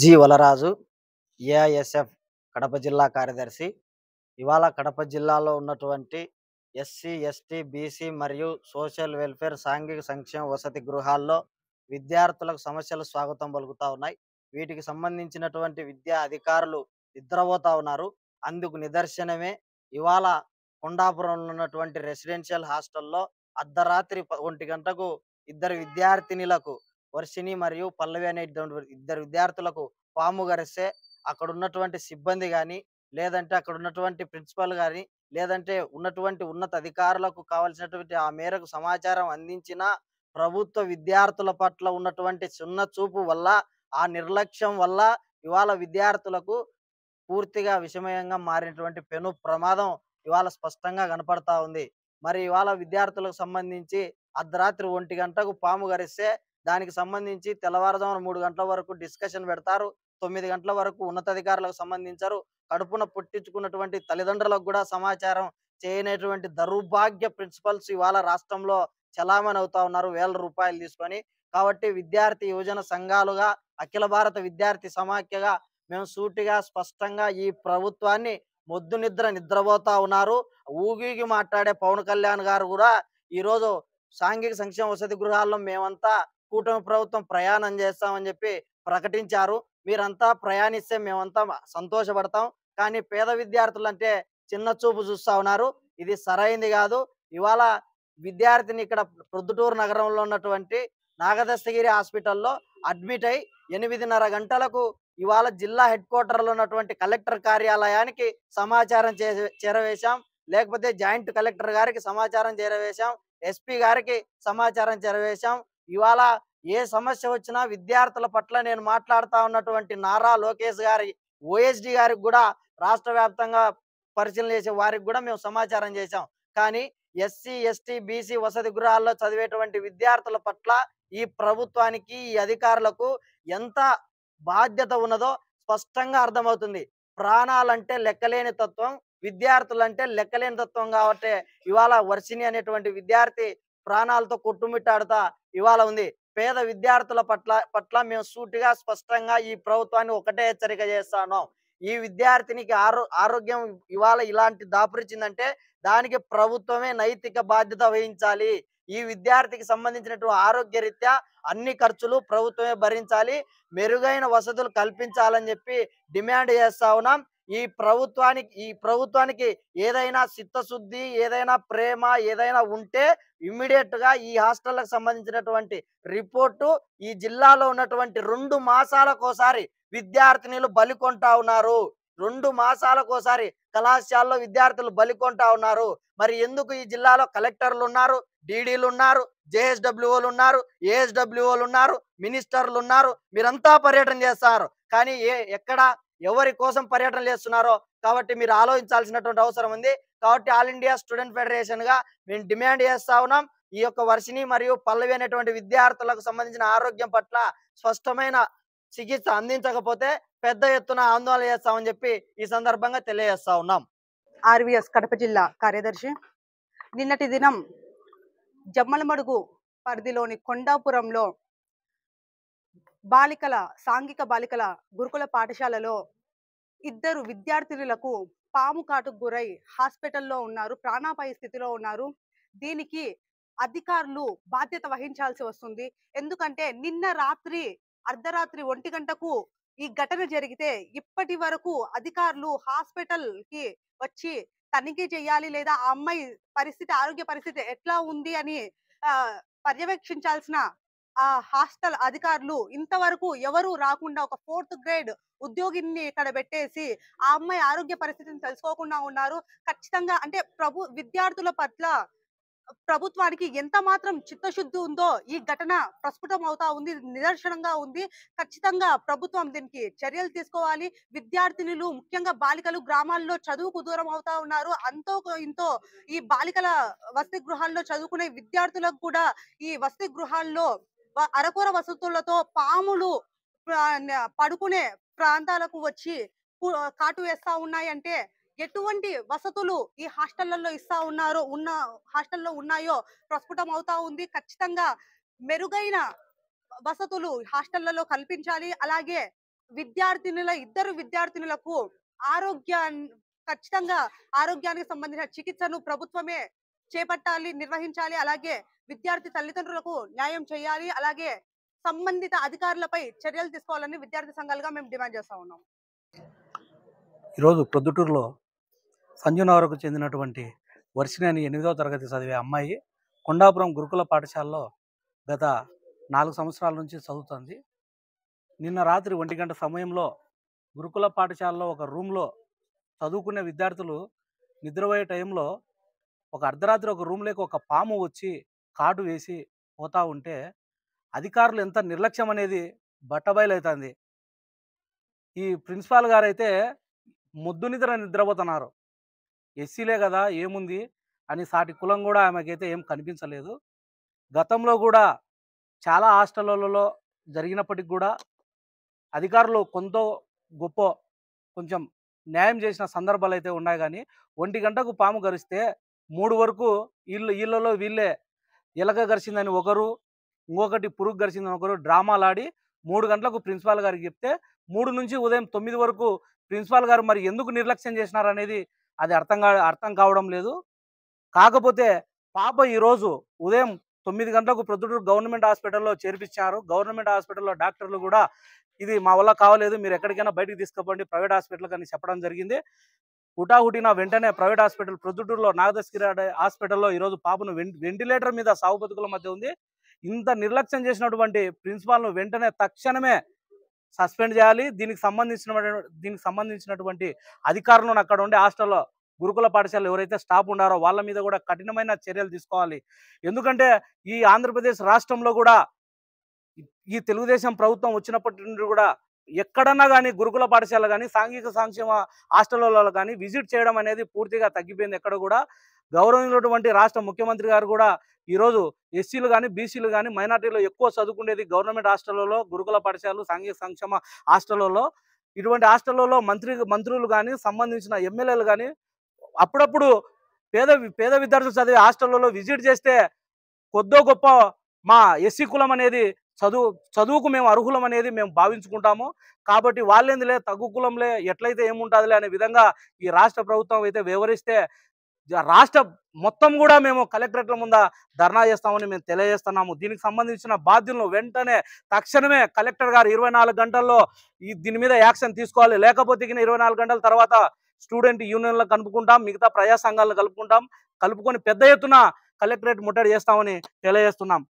G వలరాజు AISF Kadapa జిల్లా కార్యదర్శి ఇవాళ కడప జిల్లాలో ఉన్నటువంటి ఎస్సీ ఎస్టీ బీసీ మరియు సోషల్ వెల్ఫేర్ సాంఘిక సంక్షేమ వసతి గృహాల్లో విద్యార్థులకు సమస్యలు స్వాగతం పలుకుతా ఉన్నాయి వీటికి సంబంధించినటువంటి విద్యా అధికారులు నిద్రపోతా ఉన్నారు అందుకు నిదర్శనమే ఇవాళ కొండాపురంలో ఉన్నటువంటి రెసిడెన్షియల్ హాస్టల్లో అర్ధరాత్రి ఒంటి గంటకు ఇద్దరు విద్యార్థినిలకు వర్షిని మరియు పల్లవి అనే ఇద్దరు విద్యార్థులకు పాము గరిస్తే అక్కడ ఉన్నటువంటి సిబ్బంది కానీ లేదంటే అక్కడ ఉన్నటువంటి ప్రిన్సిపల్ కానీ లేదంటే ఉన్నటువంటి ఉన్నత అధికారులకు కావలసినటువంటి ఆ మేరకు సమాచారం అందించిన ప్రభుత్వ విద్యార్థుల పట్ల ఉన్నటువంటి చిన్న చూపు వల్ల ఆ నిర్లక్ష్యం వల్ల ఇవాళ విద్యార్థులకు పూర్తిగా విషమయంగా మారినటువంటి పెను ప్రమాదం ఇవాళ స్పష్టంగా కనపడతా ఉంది మరి ఇవాళ విద్యార్థులకు సంబంధించి అర్ధరాత్రి ఒంటి గంటకు పాము గరిస్తే దానికి సంబంధించి తెల్లవారుజామున మూడు గంటల వరకు డిస్కషన్ పెడతారు తొమ్మిది గంటల వరకు ఉన్నతాధికారులకు సంబంధించారు కడుపున పుట్టించుకున్నటువంటి తల్లిదండ్రులకు కూడా సమాచారం చేయనటువంటి దౌర్భాగ్య ప్రిన్సిపల్స్ ఇవాళ రాష్ట్రంలో చలామణి అవుతా ఉన్నారు వేల రూపాయలు తీసుకొని కాబట్టి విద్యార్థి యువజన సంఘాలుగా అఖిల భారత విద్యార్థి సమాఖ్యగా మేము సూటిగా స్పష్టంగా ఈ ప్రభుత్వాన్ని మొద్దు నిద్ర నిద్రపోతా ఉన్నారు ఊగికి మాట్లాడే పవన్ కళ్యాణ్ గారు కూడా ఈరోజు సాంఘిక సంక్షేమ వసతి గృహాల్లో మేమంతా కూటమి ప్రభుత్వం ప్రయాణం చేస్తామని చెప్పి ప్రకటించారు మీరంతా ప్రయాణిస్తే మేమంతా సంతోషపడతాం కానీ పేద విద్యార్థులు అంటే చిన్న చూపు చూస్తూ ఉన్నారు ఇది సరైంది కాదు ఇవాళ విద్యార్థిని ఇక్కడ ప్రొద్దుటూరు నగరంలో ఉన్నటువంటి నాగదస్తగిరి హాస్పిటల్లో అడ్మిట్ అయి ఎనిమిదిన్నర గంటలకు ఇవాళ జిల్లా హెడ్ క్వార్టర్లో ఉన్నటువంటి కలెక్టర్ కార్యాలయానికి సమాచారం చేరవేశాం లేకపోతే జాయింట్ కలెక్టర్ గారికి సమాచారం చేరవేశాం ఎస్పీ గారికి సమాచారం చేరవేశాం ఇవాళ ఏ సమస్య వచ్చినా విద్యార్థుల పట్ల నేను మాట్లాడుతా ఉన్నటువంటి నారా లోకేష్ గారి ఓఎస్డి గారికి కూడా రాష్ట్ర వ్యాప్తంగా పరిశీలన చేసే వారికి కూడా మేము సమాచారం చేశాం కానీ ఎస్సీ ఎస్టీ బీసీ వసతి గృహాల్లో చదివేటువంటి విద్యార్థుల పట్ల ఈ ప్రభుత్వానికి ఈ అధికారులకు ఎంత బాధ్యత ఉన్నదో స్పష్టంగా అర్థమవుతుంది ప్రాణాలంటే లెక్కలేని తత్వం విద్యార్థులంటే లెక్కలేని తత్వం కాబట్టి ఇవాళ వర్షిణి అనేటువంటి విద్యార్థి ప్రాణాలతో కొట్టుమిట్టాడుతా ఇవాళ ఉంది పేద విద్యార్థుల పట్ల పట్ల మేము సూటిగా స్పష్టంగా ఈ ప్రభుత్వాన్ని ఒకటే హెచ్చరిక చేస్తాను ఈ విద్యార్థినికి ఆరోగ్యం ఇవాళ ఇలాంటి దాపురిచిందంటే దానికి ప్రభుత్వమే నైతిక బాధ్యత వహించాలి ఈ విద్యార్థికి సంబంధించినటువంటి ఆరోగ్య రీత్యా అన్ని ఖర్చులు ప్రభుత్వమే భరించాలి మెరుగైన వసతులు కల్పించాలని చెప్పి డిమాండ్ చేస్తా ఉన్నాం ఈ ప్రభుత్వానికి ఈ ప్రభుత్వానికి ఏదైనా చిత్తశుద్ధి ఏదైనా ప్రేమ ఏదైనా ఉంటే ఇమ్మీడియట్ గా ఈ హాస్టళ్లకు సంబంధించినటువంటి రిపోర్టు ఈ జిల్లాలో ఉన్నటువంటి రెండు మాసాలకోసారి విద్యార్థినిలు బలికొంటా ఉన్నారు రెండు మాసాలకోసారి కళాశాలలో విద్యార్థులు బలికొంటా ఉన్నారు మరి ఎందుకు ఈ జిల్లాలో కలెక్టర్లు ఉన్నారు డీడీలు ఉన్నారు జేఎస్డబ్ల్యూఓలు ఉన్నారు ఏఎస్డబ్ల్యూఓలు ఉన్నారు మినిస్టర్లు ఉన్నారు మీరంతా పర్యటన చేస్తారు కానీ ఏ ఎక్కడ ఎవరి కోసం పర్యటనలు చేస్తున్నారో కాబట్టి మీరు ఆలోచించాల్సినటువంటి అవసరం ఉంది కాబట్టి ఆల్ ఇండియా స్టూడెంట్ ఫెడరేషన్ గా మేము డిమాండ్ చేస్తా ఉన్నాం ఈ యొక్క వర్షిని మరియు పల్లవి అనేటువంటి విద్యార్థులకు సంబంధించిన ఆరోగ్యం పట్ల స్పష్టమైన చికిత్స అందించకపోతే పెద్ద ఎత్తున ఆందోళన చేస్తామని చెప్పి ఈ సందర్భంగా తెలియజేస్తా ఉన్నాం ఆర్వీఎస్ కడప జిల్లా కార్యదర్శి నిన్నటి దినం జమ్మలమడుగు పరిధిలోని కొండాపురంలో బాలికల సాంఘిక బాలికల గురుకుల పాఠశాలలో ఇద్దరు విద్యార్థినులకు పాము కాటుకు గురై హాస్పిటల్లో ఉన్నారు ప్రాణాపాయ స్థితిలో ఉన్నారు దీనికి అధికారులు బాధ్యత వహించాల్సి వస్తుంది ఎందుకంటే నిన్న రాత్రి అర్ధరాత్రి ఒంటి గంటకు ఈ ఘటన జరిగితే ఇప్పటి వరకు అధికారులు హాస్పిటల్ కి వచ్చి తనిఖీ చేయాలి లేదా ఆ అమ్మాయి పరిస్థితి ఆరోగ్య పరిస్థితి ఎట్లా ఉంది అని పర్యవేక్షించాల్సిన ఆ హాస్టల్ అధికారులు ఇంతవరకు ఎవరు రాకుండా ఒక ఫోర్త్ గ్రేడ్ ఉద్యోగిని ఇక్కడ పెట్టేసి ఆ అమ్మాయి ఆరోగ్య పరిస్థితిని తెలుసుకోకుండా ఉన్నారు ఖచ్చితంగా అంటే ప్రభు విద్యార్థుల పట్ల ప్రభుత్వానికి ఎంత మాత్రం చిత్తశుద్ధి ఉందో ఈ ఘటన ప్రస్ఫుటం అవుతా ఉంది నిదర్శనంగా ఉంది ఖచ్చితంగా ప్రభుత్వం దీనికి చర్యలు తీసుకోవాలి విద్యార్థినులు ముఖ్యంగా బాలికలు గ్రామాల్లో చదువుకు దూరం అవుతా ఉన్నారు అంతో ఇంతో ఈ బాలికల వసతి గృహాల్లో చదువుకునే విద్యార్థులకు కూడా ఈ వసతి గృహాల్లో అరకూర వసతులతో పాములు పడుకునే ప్రాంతాలకు వచ్చి కాటు వేస్తా ఉన్నాయంటే ఎటువంటి వసతులు ఈ హాస్టళ్లలో ఇస్తా ఉన్నారో ఉన్న హాస్టల్లో ఉన్నాయో ప్రస్ఫుటం అవుతా ఉంది ఖచ్చితంగా మెరుగైన వసతులు హాస్టళ్లలో కల్పించాలి అలాగే విద్యార్థినుల ఇద్దరు విద్యార్థినులకు ఆరోగ్యా ఖచ్చితంగా ఆరోగ్యానికి సంబంధించిన చికిత్సను ప్రభుత్వమే చేపట్టాలి నిర్వహించాలి అలాగే విద్యార్థి తల్లిదండ్రులకు న్యాయం చేయాలి అలాగే సంబంధిత అధికారులపై చర్యలు తీసుకోవాలని విద్యార్థి సంఘాలుగా మేము డిమాండ్ చేస్తా ఉన్నాం ఈరోజు ప్రొద్దుటూరులో సంజునగర్కు చెందినటువంటి వర్షినేని ఎనిమిదవ తరగతి చదివే అమ్మాయి కొండాపురం గురుకుల పాఠశాలలో గత నాలుగు సంవత్సరాల నుంచి చదువుతుంది నిన్న రాత్రి ఒంటి గంట సమయంలో గురుకుల పాఠశాలలో ఒక రూమ్లో చదువుకునే విద్యార్థులు నిద్రపోయే టైంలో ఒక అర్ధరాత్రి ఒక రూమ్లోకి ఒక పాము వచ్చి కాటు వేసి పోతా ఉంటే అధికారులు ఎంత నిర్లక్ష్యం అనేది బట్టబయలవుతుంది ఈ ప్రిన్సిపాల్ గారైతే ముద్దు నిద్ర నిద్రపోతున్నారు ఎస్సీలే కదా ఏముంది అని సాటి కులం కూడా ఆమెకైతే ఏం కనిపించలేదు గతంలో కూడా చాలా హాస్టళ్ళలో జరిగినప్పటికి కూడా అధికారులు కొంత గొప్ప కొంచెం న్యాయం చేసిన సందర్భాలు అయితే ఉన్నాయి కానీ ఒంటి గంటకు పాము గరిస్తే మూడు వరకు ఇళ్ళు ఇళ్ళలో వీళ్ళే ఇలక గరిచిందని ఒకరు ఇంకొకటి పురుగు గరిచిందని ఒకరు డ్రామాలు ఆడి మూడు గంటలకు ప్రిన్సిపాల్ గారికి చెప్తే మూడు నుంచి ఉదయం తొమ్మిది వరకు ప్రిన్సిపాల్ గారు మరి ఎందుకు నిర్లక్ష్యం చేసినారు అనేది అది అర్థం కా అర్థం కావడం లేదు కాకపోతే పాప ఈరోజు ఉదయం తొమ్మిది గంటలకు ప్రొద్దుటూరు గవర్నమెంట్ హాస్పిటల్లో చేర్పించారు గవర్నమెంట్ హాస్పిటల్లో డాక్టర్లు కూడా ఇది మా వల్ల కావలేదు మీరు ఎక్కడికైనా బయటకు తీసుకుపోండి ప్రైవేట్ హాస్పిటల్ కానీ చెప్పడం జరిగింది హుటాహుటిన వెంటనే ప్రైవేట్ హాస్పిటల్ ప్రొద్దుటూరులో నాగదశ్ హాస్పిటల్లో ఈరోజు పాపను వెంటిలేటర్ మీద సాగు బతుకుల మధ్య ఉంది ఇంత నిర్లక్ష్యం చేసినటువంటి ప్రిన్సిపాల్ను వెంటనే తక్షణమే సస్పెండ్ చేయాలి దీనికి సంబంధించిన దీనికి సంబంధించినటువంటి అధికారులను అక్కడ ఉండే హాస్టల్లో గురుకుల పాఠశాల ఎవరైతే స్టాఫ్ ఉన్నారో వాళ్ళ మీద కూడా కఠినమైన చర్యలు తీసుకోవాలి ఎందుకంటే ఈ ఆంధ్రప్రదేశ్ రాష్ట్రంలో కూడా ఈ తెలుగుదేశం ప్రభుత్వం వచ్చినప్పటి నుండి కూడా ఎక్కడన్నా కానీ గురుకుల పాఠశాల కానీ సాంఘిక సంక్షేమ హాస్టల్లో కానీ విజిట్ చేయడం అనేది పూర్తిగా తగ్గిపోయింది ఎక్కడ కూడా గౌరవమైనటువంటి రాష్ట్ర ముఖ్యమంత్రి గారు కూడా ఈరోజు ఎస్సీలు కానీ బీసీలు కానీ మైనార్టీలు ఎక్కువ చదువుకునేది గవర్నమెంట్ హాస్టళ్లలో గురుకుల పాఠశాలలు సాంఘిక సంక్షేమ హాస్టళ్లలో ఇటువంటి హాస్టళ్లలో మంత్రి మంత్రులు కానీ సంబంధించిన ఎమ్మెల్యేలు కానీ అప్పుడప్పుడు పేద పేద విద్యార్థులు చదివే హాస్టళ్లలో విజిట్ చేస్తే కొద్దో గొప్ప మా ఎస్సీ కులం అనేది చదువు చదువుకు మేము అర్హులం అనేది మేము భావించుకుంటాము కాబట్టి వాళ్ళేందులే తగ్గు కులంలే ఎట్లయితే ఏముంటుందిలే అనే విధంగా ఈ రాష్ట్ర ప్రభుత్వం అయితే వివరిస్తే రాష్ట్ర మొత్తం కూడా మేము కలెక్టరేట్ల ముంద ధర్నా చేస్తామని మేము తెలియజేస్తున్నాము దీనికి సంబంధించిన బాధ్యులను వెంటనే తక్షణమే కలెక్టర్ గారు ఇరవై గంటల్లో ఈ దీని మీద యాక్షన్ తీసుకోవాలి లేకపోతే ఇరవై గంటల తర్వాత స్టూడెంట్ యూనియన్లు కలుపుకుంటాం మిగతా ప్రజా సంఘాలను కలుపుకుంటాం కలుపుకొని పెద్ద ఎత్తున కలెక్టరేట్ ముట్టడి చేస్తామని తెలియజేస్తున్నాం